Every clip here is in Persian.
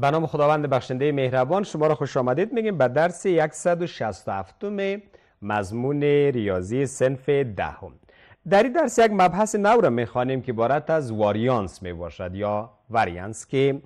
به نام خداوند بخشنده مهربان شما را خوش آمدید میگیم به درس 167 مضمون ریاضی سنف دهم در این درس یک مبحث نو را میخوانیم که عبارت از واریانس میباشد یا واریانس که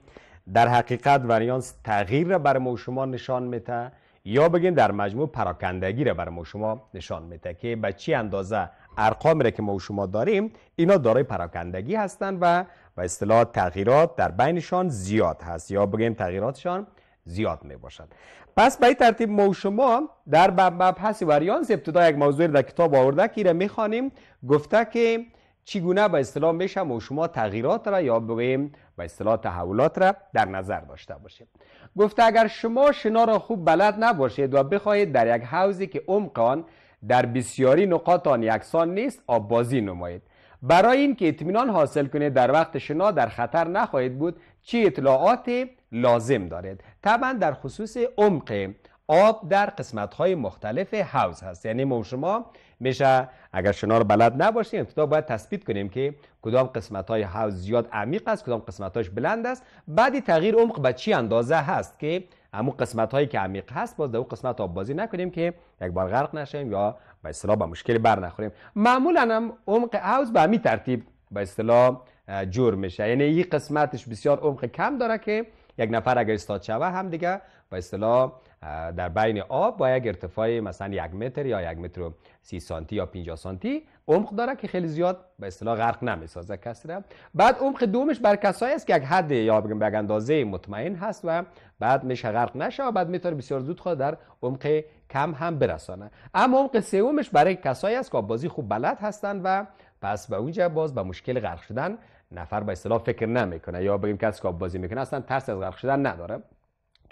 در حقیقت واریانس تغییر را بر ما شما نشان میده یا بگیم در مجموع پراکندگی را بر ما شما نشان میده که به چی اندازه ارقام را که ما شما داریم اینا دارای پراکندگی هستند و و اصطلاح تغییرات در بینشان زیاد هست یا بگیم تغییراتشان زیاد می باشد پس به ترتیب ما شما در مبحث وریانس ابتدا یک موضوع در کتاب آورده که را میخوانیم گفته که چگونه به اصطلاح میشه ما شما تغییرات را یا بگیم به اصطلاح تحولات را در نظر داشته باشیم گفته اگر شما شنا را خوب بلد نباشید و بخواهید در یک حوزی که عمق در بسیاری نقاط آن یکسان نیست آب بازی نمایید برای اینکه اطمینان حاصل کنه در وقت شنا در خطر نخواهید بود چه اطلاعات لازم دارید طبعا در خصوص عمق آب در قسمت های مختلف حوز هست یعنی ما شما میشه اگر شنا رو بلد نباشیم ابتدا باید تثبیت کنیم که کدام قسمت های حوز زیاد عمیق است کدام قسمت هاش بلند است بعدی تغییر عمق به چی اندازه هست که همون قسمت هایی که عمیق هست باز در اون قسمت آب بازی نکنیم که یک بار غرق نشیم یا به اصطلاح به مشکلی بر نخوریم معمولا هم عمق حوض به همین ترتیب به اصطلاح جور میشه یعنی این قسمتش بسیار عمق کم داره که یک نفر اگر استاد شوه هم دیگه به اصطلاح در بین آب با یک ارتفاع مثلا یک متر یا یک متر و سی سانتی یا 50 سانتی عمق داره که خیلی زیاد به اصطلاح غرق نمیسازه کسی را بعد عمق دومش بر کسایی است که یک حد یا بگم به اندازه مطمئن هست و بعد میشه غرق نشه و بعد میتونه بسیار زود خود در عمق کم هم برسانه اما عمق سومش برای کسایی است که بازی خوب بلد هستند و پس به اونجا باز به مشکل غرق شدن نفر به اصطلاح فکر نمیکنه یا بگیم کسی که بازی میکنه اصلا ترس از غرق شدن نداره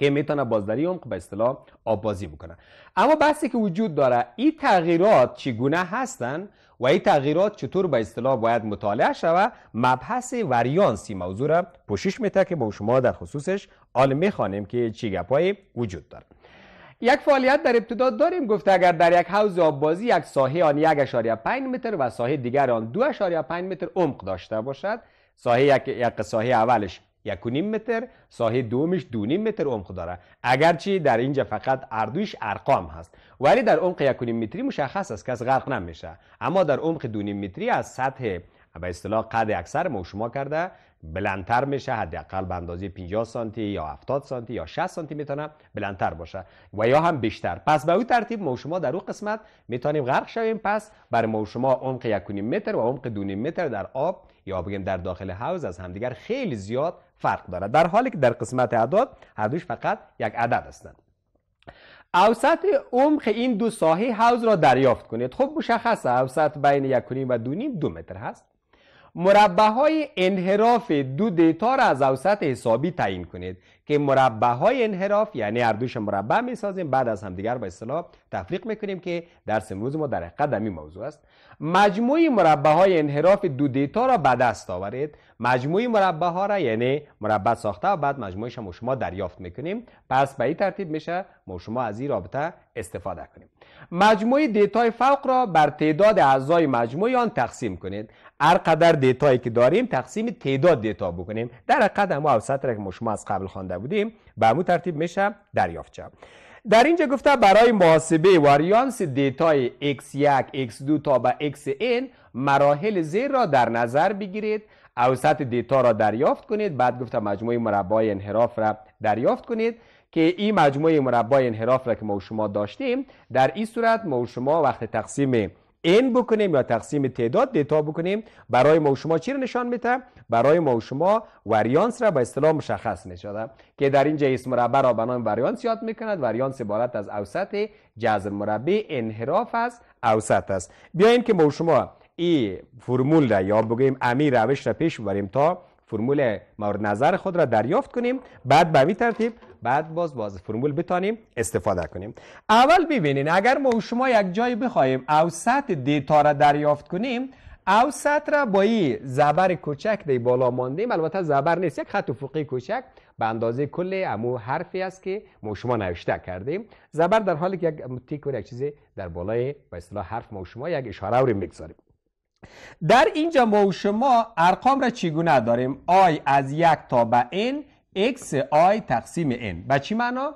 که میتونه بازداری عمق به اصطلاح بازی بکنه اما بحثی که وجود داره این تغییرات چگونه هستن و این تغییرات چطور به اصطلاح باید مطالعه شوه مبحث وریانسی موضوع را پوشش میته که با شما در خصوصش آل خانیم که چی گپایی وجود داره یک فعالیت در ابتدا داریم گفته اگر در یک حوز بازی یک ساحه آن 1.5 متر و ساحه دیگر آن 2.5 متر عمق داشته باشد ساحه یک, یک ساحه اولش یکونیم متر ساحه دومش دونیم متر عمق داره اگرچه در اینجا فقط اردویش ارقام هست ولی در عمق یکونیم متری مشخص است که از غرق نمیشه اما در عمق دونیم متری از سطح به اصطلاح قد اکثر ما شما کرده بلندتر میشه حداقل به اندازه 50 سانتی یا 70 سانتی یا 60 سانتی میتونه بلندتر باشه و یا هم بیشتر پس به او ترتیب ما شما در او قسمت میتونیم غرق شویم پس بر ما شما عمق 1.5 متر و عمق 2 متر در آب یا بگیم در داخل حوز از همدیگر خیلی زیاد فرق دارد در حالی که در قسمت اعداد هر فقط یک عدد هستند اوسط عمق این دو ساحه حوز را دریافت کنید خب مشخص اوسط بین یک و دو نیم دو متر هست مربع های انحراف دو دیتا را از اوسط حسابی تعیین کنید که مربع های انحراف یعنی هر دوش مربع می سازیم بعد از دیگر با اصطلاح تفریق می کنیم که درس امروز ما در قدمی موضوع است مجموعی مربع های انحراف دو دیتا را به دست آورید مجموعی مربع ها را یعنی مربع ساخته و بعد مجموعش هم شما دریافت میکنیم پس به این ترتیب میشه ما شما از این رابطه استفاده کنیم مجموعی دیتای فوق را بر تعداد اعضای مجموعی آن تقسیم کنید هر قدر دیتایی که داریم تقسیم تعداد دیتا بکنیم در قدم ما اوسط را که ما از قبل خوانده بودیم به همون ترتیب میشه دریافت شد در اینجا گفته برای محاسبه واریانس دیتای x1 x2 تا به xn مراحل زیر را در نظر بگیرید اوسط دیتا را دریافت کنید بعد گفته مجموعه مربع انحراف را دریافت کنید که این مجموعه مربع انحراف را که ما شما داشتیم در این صورت ما شما وقت تقسیم این بکنیم یا تقسیم تعداد دیتا بکنیم برای ما و شما چی رو نشان میده برای ما و شما وریانس را به اصطلاح مشخص میشده که در اینجا اسم مربع را به نام وریانس یاد میکند وریانس عبارت از اوسط جذر مربع انحراف از اوسط است بیاین که ما و شما این فرمول را یا بگیم امی روش را پیش ببریم تا فرمول مورد نظر خود را دریافت کنیم بعد به ترتیب بعد باز باز فرمول بتانیم استفاده کنیم اول ببینین اگر ما شما یک جای بخوایم اوسط دیتا را دریافت کنیم اوسط را با این زبر کوچک دی بالا ماندیم البته زبر نیست یک خط افقی کوچک به اندازه کل امو حرفی است که ما شما نوشته کردیم زبر در حالی که یک تیک یک چیزی در بالای به اصطلاح حرف ما شما یک اشاره رو میگذاریم در اینجا ما و شما ارقام را چگونه داریم آی از یک تا به این x i تقسیم n به چی معنا؟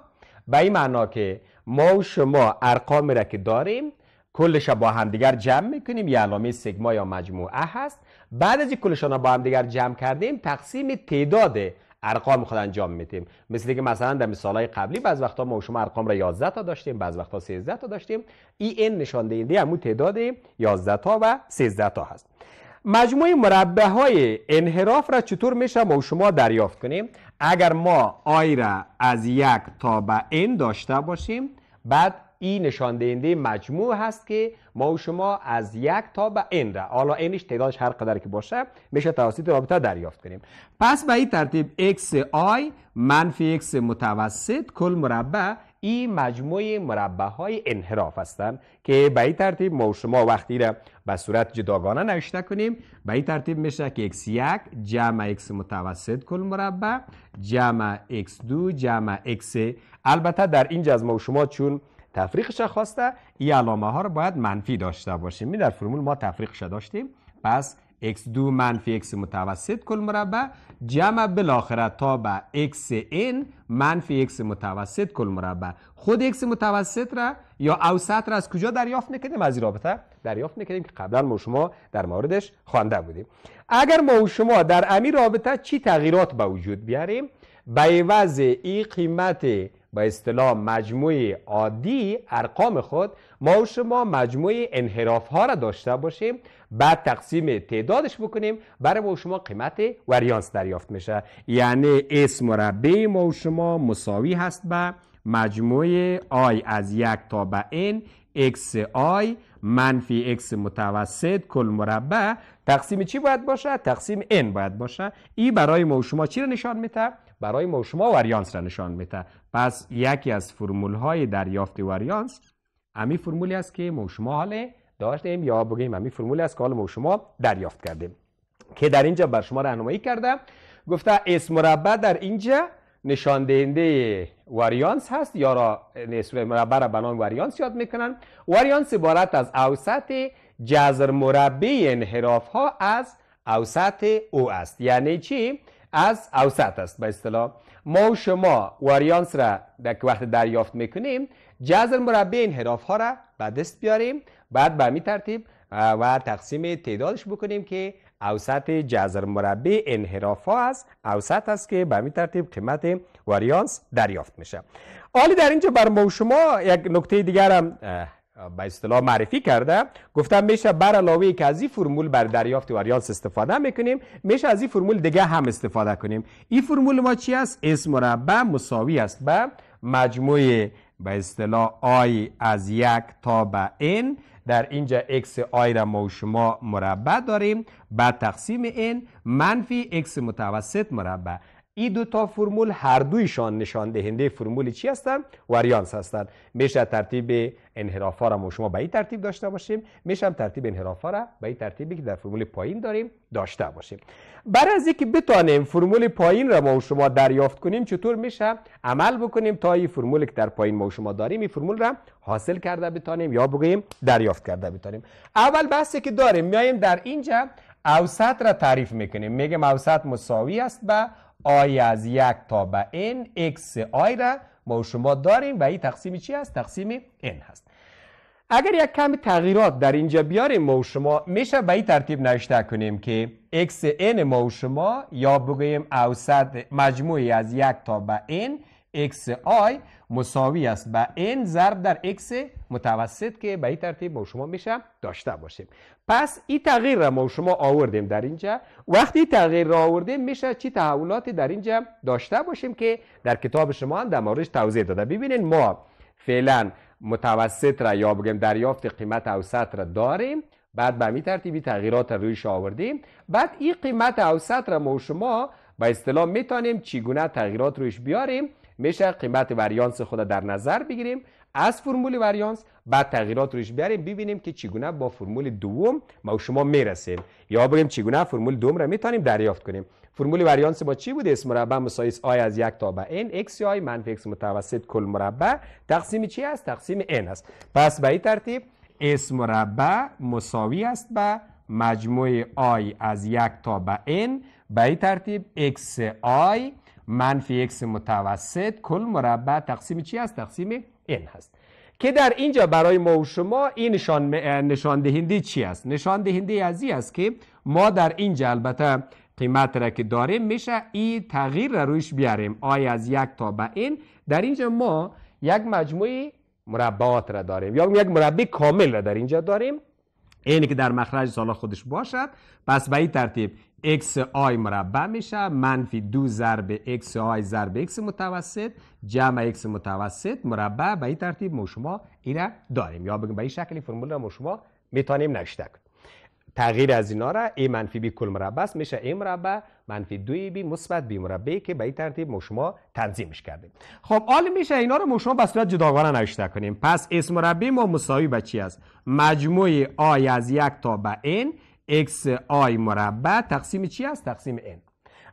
به این معنا که ما و شما ارقامی را که داریم کلش با هم دیگر جمع میکنیم یه علامه سیگما یا مجموعه هست بعد از کلشان را با دیگر جمع کردیم تقسیم تعداد ارقام خود انجام میدیم مثل که مثلا در مثال های قبلی بعض وقتا ما و شما ارقام را 11 تا داشتیم بعض وقتا 13 تا داشتیم ای n نشان دهنده همون تعداد 11 تا و 13 تا هست مجموعه مربع های انحراف را چطور میشه ما و شما دریافت کنیم اگر ما آی را از یک تا به این داشته باشیم بعد ای نشان دهنده مجموع هست که ما و شما از یک تا به این را حالا اینش تعدادش هر قدر که باشه میشه توسط رابطه دریافت کنیم پس به این ترتیب x i منفی x متوسط کل مربع این مجموعه مربع های انحراف هستند که به این ترتیب ما و شما وقتی را به صورت جداگانه نوشته کنیم به این ترتیب میشه که x1 جمع x متوسط کل مربع جمع x2 جمع x البته در اینجا از ما و شما چون تفریقش خواسته این علامه ها را باید منفی داشته باشیم می در فرمول ما تفریقش داشتیم پس x2 منفی x متوسط کل مربع جمع بالاخره تا به xn منفی x متوسط کل مربع خود x متوسط را یا اوسط را از کجا دریافت نکردیم از این رابطه دریافت نکردیم که قبلا ما شما در موردش خوانده بودیم اگر ما و شما در امی رابطه چی تغییرات به وجود بیاریم به عوض این قیمت به اصطلاح مجموعه عادی ارقام خود ما و شما مجموعه انحراف ها را داشته باشیم بعد تقسیم تعدادش بکنیم برای ما و شما قیمت وریانس دریافت میشه یعنی اس مربع ما و شما مساوی هست به مجموعه آی از یک تا به n x آی منفی x متوسط کل مربع تقسیم چی باید باشه؟ تقسیم n باید باشه ای برای ما شما چی رو نشان میده؟ برای ما شما واریانس رو نشان میده پس یکی از فرمول های دریافت واریانس امی فرمولی است که ما و شما حال داشتیم یا بگیم امی فرمولی است که حال ما شما دریافت کردیم که در اینجا بر شما رهنمایی کرده گفته اس مربع در اینجا نشان دهنده واریانس هست یا را نسبه مربع را به نام واریانس یاد میکنن واریانس عبارت از اوسط جذر مربع انحراف ها از اوسط او است یعنی چی از اوسط است به اصطلاح ما و شما واریانس را در وقت دریافت میکنیم جذر مربع انحراف ها را به دست بیاریم بعد به می ترتیب و تقسیم تعدادش بکنیم که اوسط جزر مربع انحراف ها از اوسط است که به همین ترتیب قیمت واریانس دریافت میشه عالی در اینجا بر ما و شما یک نکته دیگر هم به اصطلاح معرفی کرده گفتم میشه بر علاوه که از این فرمول بر دریافت واریانس استفاده میکنیم میشه از این فرمول دیگه هم استفاده کنیم این فرمول ما چی است اس مربع مساوی است به مجموع به اصطلاح آی از یک تا به n در اینجا x آی را ما و شما مربع داریم بعد تقسیم این منفی x متوسط مربع این دو تا فرمول هر دویشان نشان دهنده فرمول چی هستن واریانس هستن میشه ترتیب انحراف ها را شما به این ترتیب داشته باشیم میشه هم ترتیب انحراف ها را به این ترتیبی که در فرمول پایین داریم داشته باشیم برای از اینکه بتانیم فرمول پایین را ما شما دریافت کنیم چطور میشه عمل بکنیم تا این فرمول که در پایین ما شما داریم این فرمول را حاصل کرده بتانیم یا بگیم دریافت کرده بتانیم اول بحثی که داریم میایم در اینجا اوسط را تعریف میکنیم میگم اوسط مساوی است به آی از یک تا به n x آی را ما شما داریم و این تقسیم چی است تقسیم n هست اگر یک کم تغییرات در اینجا بیاریم ما شما میشه به این ترتیب نشته کنیم که x n ما شما یا بگویم اوسط مجموعی از یک تا به n x i مساوی است به n ضرب در x متوسط که به این ترتیب با شما میشه داشته باشیم پس این تغییر را ما شما آوردیم در اینجا وقتی تغییر را آوردیم میشه چی تحولاتی در اینجا داشته باشیم که در کتاب شما هم در موردش توضیح داده ببینید ما فعلا متوسط را یا بگیم دریافت قیمت اوسط را داریم بعد به می ترتیبی تغییرات را رویش آوردیم بعد این قیمت اوسط را ما شما به اصطلاح میتونیم چگونه تغییرات رویش بیاریم میشه قیمت وریانس خود در نظر بگیریم از فرمول وریانس بعد تغییرات روش بیاریم ببینیم که چگونه با فرمول دوم ما و شما میرسیم یا بگیم چگونه فرمول دوم را میتونیم دریافت کنیم فرمول وریانس با چی بود اسم مربع مسایس آی از یک تا به n x آی منفی x متوسط کل مربع تقسیم چی است تقسیم n است پس به این ترتیب اس مربع مساوی است به مجموع آی از یک تا به n به این ترتیب x آی منفی x متوسط کل مربع تقسیم چی هست؟ تقسیم ان هست که در اینجا برای ما و شما این نشان, نشان دهنده چی است نشان دهنده از این است که ما در اینجا البته قیمت را که داریم میشه این تغییر را رویش بیاریم آی از یک تا به این در اینجا ما یک مجموعه مربعات را داریم یا یک مربع کامل را در اینجا داریم اینی که در مخرج سالا خودش باشد پس به این ترتیب x آی مربع میشه منفی دو ضرب x آی ضرب x متوسط جمع x متوسط مربع به این ترتیب ما شما این داریم یا بگیم به این شکلی فرمول ما شما میتونیم نشته تغییر از اینا را ای منفی بی کل مربع است میشه ای مربع منفی دوی بی مثبت بی مربعی که به این ترتیب ما شما تنظیمش کردیم خب حال میشه اینا رو ما شما به صورت جداگانه نوشته کنیم پس اسم مربع ما مساوی به چی است مجموع آی از یک تا به n x i مربع تقسیم چی است تقسیم n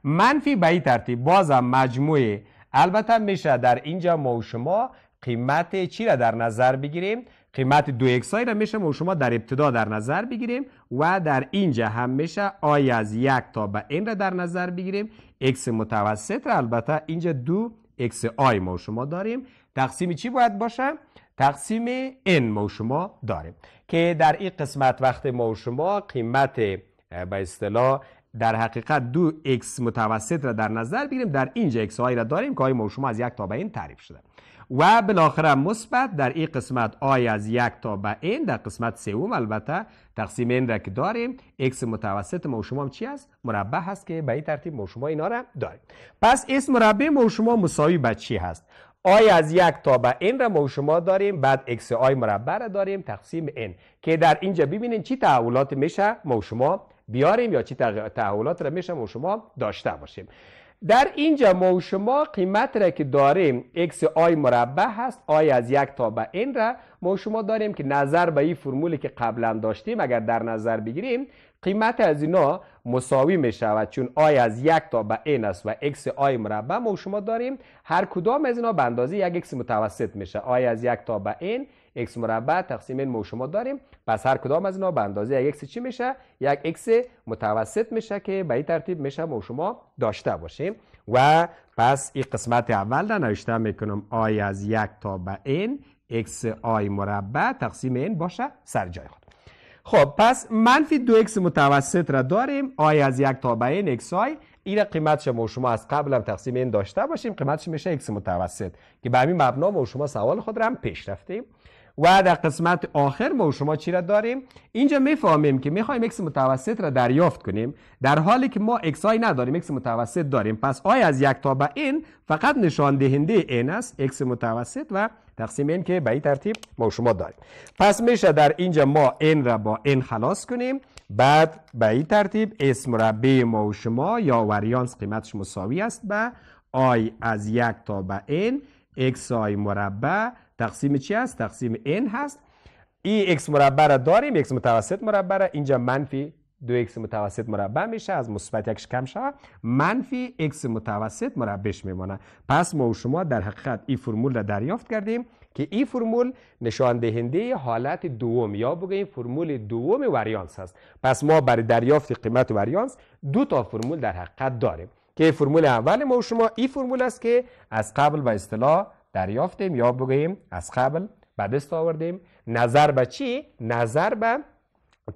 منفی به این ترتیب بازم مجموعه البته میشه در اینجا ما و شما قیمت چی را در نظر بگیریم قیمت دو x را میشه ما و شما در ابتدا در نظر بگیریم و در اینجا هم میشه آی از یک تا به n را در نظر بگیریم اکس متوسط را البته اینجا دو x آی ما و شما داریم تقسیم چی باید باشه؟ تقسیم این ما شما داریم که در این قسمت وقت ما شما قیمت به اصطلاح در حقیقت دو x متوسط را در نظر بگیریم در اینجا x هایی را داریم که های ما شما از یک تا به این تعریف شده و بالاخره مثبت در این قسمت آی از یک تا به این در قسمت سوم البته تقسیم این را که داریم x متوسط ما شما چی است مربع هست که به این ترتیب ما شما اینا را داریم پس اسم مربع ما شما مساوی به چی هست آی از یک تا به این را ما شما داریم بعد اکس آی مربع را داریم تقسیم این که در اینجا ببینین چی تحولات میشه ما شما بیاریم یا چی تحولات را میشه ما شما داشته باشیم در اینجا ما و شما قیمت را که داریم x آی مربع هست آی از یک تا به n را ما و شما داریم که نظر به این فرمولی که قبلا داشتیم اگر در نظر بگیریم قیمت از اینا مساوی می شود چون آی از یک تا به n است و x آی مربع ما و شما داریم هر کدام از اینا به اندازه یک x متوسط میشه آی از یک تا به n x مربع تقسیم این داریم پس هر کدام از اینا به اندازه یک چی میشه یک x متوسط میشه که به این ترتیب میشه ما شما داشته باشیم و پس این قسمت اول را نوشته میکنم آی از یک تا به این x آی مربع تقسیم این باشه سر جای خود خب پس منفی دو x متوسط را داریم آی از یک تا به این x آی این قیمت شما شما از قبل هم تقسیم این داشته باشیم قیمتش میشه x متوسط که به همین مبنا ما شما سوال خود را هم پیش رفتیم و در قسمت آخر ما و شما چی را داریم اینجا میفهمیم که میخوایم اکس متوسط را دریافت کنیم در حالی که ما اکس های نداریم اکس متوسط داریم پس آی از یک تا به این فقط نشان دهنده این است اکس متوسط و تقسیم این که به این ترتیب ما و شما داریم پس میشه در اینجا ما این را با این خلاص کنیم بعد به این ترتیب اس مربع ما و شما یا وریانس قیمتش مساوی است به آی از یک تا به این مربع تقسیم چی است تقسیم n هست ای x مربع را داریم x متوسط مربع را اینجا منفی دو x متوسط مربع میشه از مثبت یکش کم شود منفی x متوسط مربعش میمونه پس ما و شما در حقیقت این فرمول را دریافت کردیم که این فرمول نشان دهنده حالت دوم یا بگوییم فرمول دوم وریانس است. پس ما برای دریافت قیمت وریانس دو تا فرمول در حقیقت داریم که فرمول اول ما و شما این فرمول است که از قبل به اصطلاح دریافتیم یا بگیم از قبل به دست آوردیم نظر به چی نظر به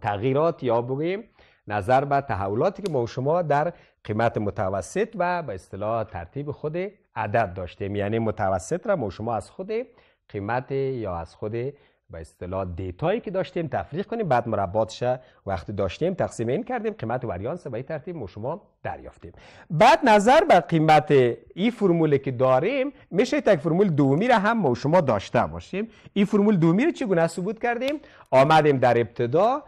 تغییرات یا بگیم نظر به تحولاتی که ما شما در قیمت متوسط و به اصطلاح ترتیب خود عدد داشتیم یعنی متوسط را ما شما از خود قیمت یا از خود با اصطلاح دیتایی که داشتیم تفریق کنیم بعد مربات شه وقتی داشتیم تقسیم این کردیم قیمت و وریانس به این ترتیب ما شما دریافتیم بعد نظر به قیمت این فرمولی که داریم میشه تک فرمول دومی را هم ما شما داشته باشیم این فرمول دومی رو چگونه ثبوت کردیم آمدیم در ابتدا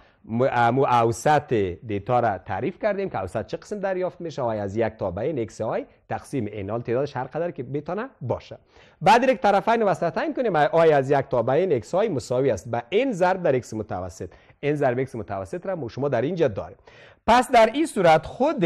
اوسط دیتا را تعریف کردیم که اوسط چه قسم دریافت میشه های از یک تا به این های تقسیم اینال تعدادش هر قدر که بتونه باشه بعد یک طرفین وسطین کنیم آی از یک تا به این ایکس های مساوی است به این ضرب در ایکس متوسط این ضرب ایکس متوسط را شما در اینجا داریم پس در این صورت خود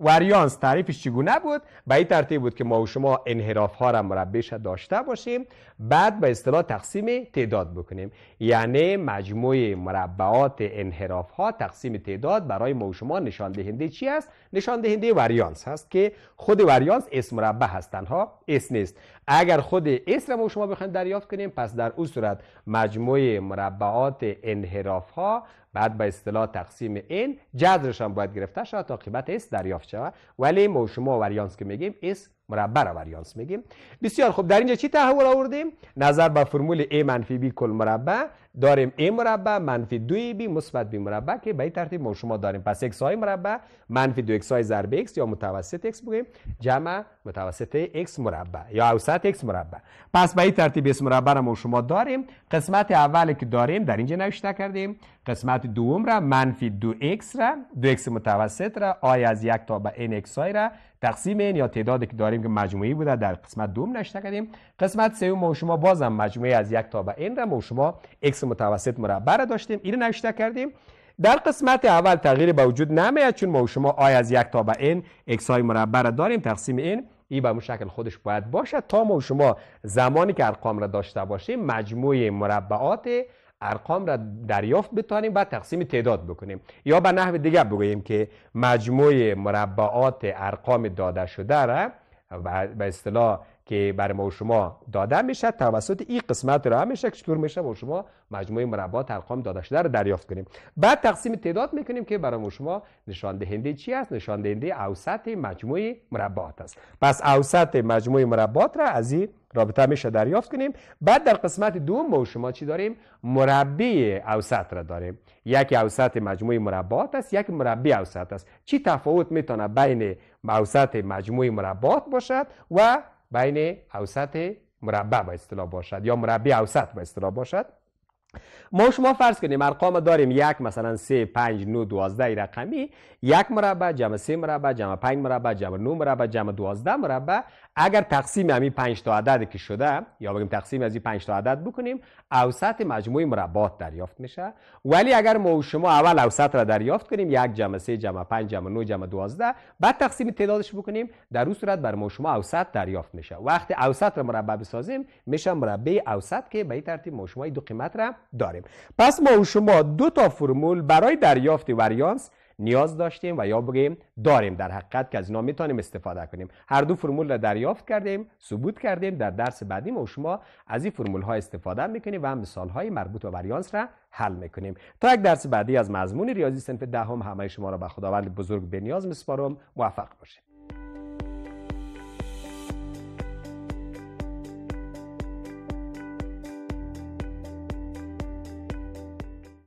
وریانس تعریفش چگونه بود به این ترتیب بود که ما و شما انحراف ها را مربیش داشته باشیم بعد به اصطلاح تقسیم تعداد بکنیم یعنی مجموع مربعات انحراف ها تقسیم تعداد برای ما و شما نشان دهنده چی است نشان دهنده وریانس هست که خود وریانس اس مربع هستند ها اس نیست اگر خود اس را ما و شما بخوایم دریافت کنیم پس در اون صورت مجموع مربعات انحراف ها بعد به اصطلاح تقسیم این جذرش هم باید گرفته شود تا قیمت اس دریافت شود ولی ما شما وریانس که میگیم اس مربع را وریانس میگیم بسیار خوب در اینجا چی تحول آوردیم نظر به فرمول a منفی بی کل مربع داریم a مربع منفی 2 بی مثبت بی مربع که به این ترتیب ما شما داریم پس ایکس های مربع منفی دو ایکس های ضرب x یا متوسط ایکس بگیم جمع متوسط x مربع یا اوسط x مربع پس به این ترتیب اس مربع را ما شما داریم قسمت اولی که داریم در اینجا نوشته کردیم قسمت دوم را منفی دو ایکس را دو ایکس متوسط را آی از یک تا به n ایکس های را تقسیم این یا تعدادی که داریم که مجموعی بوده در قسمت دوم نوشته کردیم قسمت سوم ما شما بازم مجموعه از یک تا به n را ما شما x متوسط مربع را داشتیم این نوشته کردیم در قسمت اول تغییر به وجود نمیاد چون ما و شما آی از یک تا به این اکس های مربع را داریم تقسیم این ای به شکل خودش باید باشد تا ما و شما زمانی که ارقام را داشته باشیم مجموع مربعات ارقام را دریافت بتانیم و تقسیم تعداد بکنیم یا به نحو دیگر بگوییم که مجموع مربعات ارقام داده شده را به اصطلاح که برای ما و شما داده میشه توسط این قسمت رو میشه چطور میشه و شما مجموعه مربعات ارقام داده شده رو دریافت کنیم بعد تقسیم تعداد میکنیم که برای ما شما نشان دهنده چی است نشان دهنده اوسط مجموعه مربعات است پس اوسط مجموعه مربعات را از این رابطه میشه دریافت کنیم بعد در قسمت دوم ما شما چی داریم مربی اوسط را داریم یک اوسط مجموعه مربعات است یک مربی اوسط است چی تفاوت میتونه بین اوسط مجموعه مربعات باشد و بین اوسط مربع به با اصطلاح باشد یا مربع اوسط به با اصطلاح باشد ما شما فرض کنیم ارقام داریم یک مثلا 3 5 9 12 رقمی یک مربع جمع 3 مربع جمع 5 مربع جمع 9 مربع جمع 12 مربع اگر تقسیم همین 5 تا عدد که شده یا بگیم تقسیم از این 5 تا عدد بکنیم اوسط مجموع مربعات دریافت میشه ولی اگر ما و شما اول اوسط را دریافت کنیم یک جمع 3 جمع 5 جمع 9 جمع 12 بعد تقسیم تعدادش بکنیم در اون صورت بر ما شما اوسط دریافت میشه وقتی اوسط را مربع بسازیم میشه مربع اوسط که به این ترتیب ما شما دو قیمت را داریم پس ما و شما دو تا فرمول برای دریافت وریانس نیاز داشتیم و یا بگیم داریم در حقیقت که از اینا میتونیم استفاده کنیم هر دو فرمول را دریافت کردیم ثبوت کردیم در درس بعدی ما و شما از این فرمول ها استفاده میکنیم و هم مثال های مربوط به وریانس را حل میکنیم تا یک درس بعدی از مضمون ریاضی صنف دهم همه شما را به خداوند بزرگ بنیاز میسپارم موفق باشید